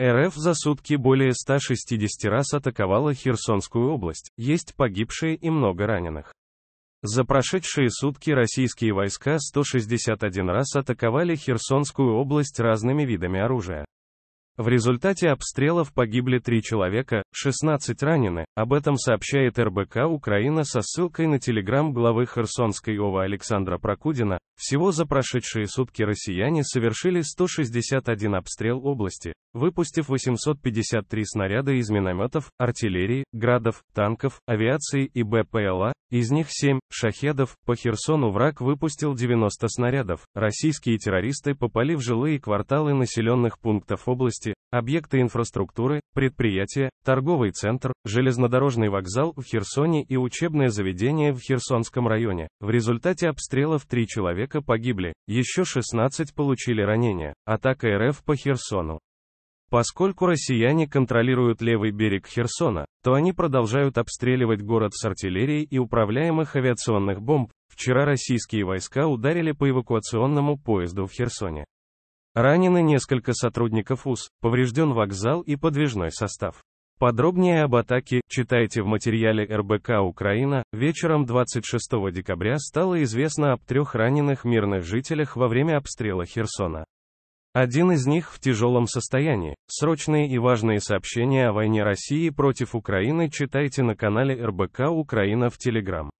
РФ за сутки более 160 раз атаковала Херсонскую область, есть погибшие и много раненых. За прошедшие сутки российские войска 161 раз атаковали Херсонскую область разными видами оружия. В результате обстрелов погибли три человека, 16 ранены, об этом сообщает РБК Украина со ссылкой на телеграмм главы Херсонской ОВА Александра Прокудина. Всего за прошедшие сутки россияне совершили 161 обстрел области, выпустив 853 снаряда из минометов, артиллерии, градов, танков, авиации и БПЛА, из них 7 шахедов, по Херсону враг выпустил 90 снарядов. Российские террористы попали в жилые кварталы населенных пунктов области, объекты инфраструктуры, предприятия, торговый центр, железнодорожный вокзал в Херсоне и учебное заведение в Херсонском районе. В результате обстрелов три человека погибли, еще 16 получили ранения. Атака РФ по Херсону. Поскольку россияне контролируют левый берег Херсона, то они продолжают обстреливать город с артиллерией и управляемых авиационных бомб. Вчера российские войска ударили по эвакуационному поезду в Херсоне. Ранены несколько сотрудников УЗ, поврежден вокзал и подвижной состав. Подробнее об атаке читайте в материале РБК «Украина». Вечером 26 декабря стало известно об трех раненых мирных жителях во время обстрела Херсона. Один из них в тяжелом состоянии. Срочные и важные сообщения о войне России против Украины читайте на канале РБК Украина в Телеграм.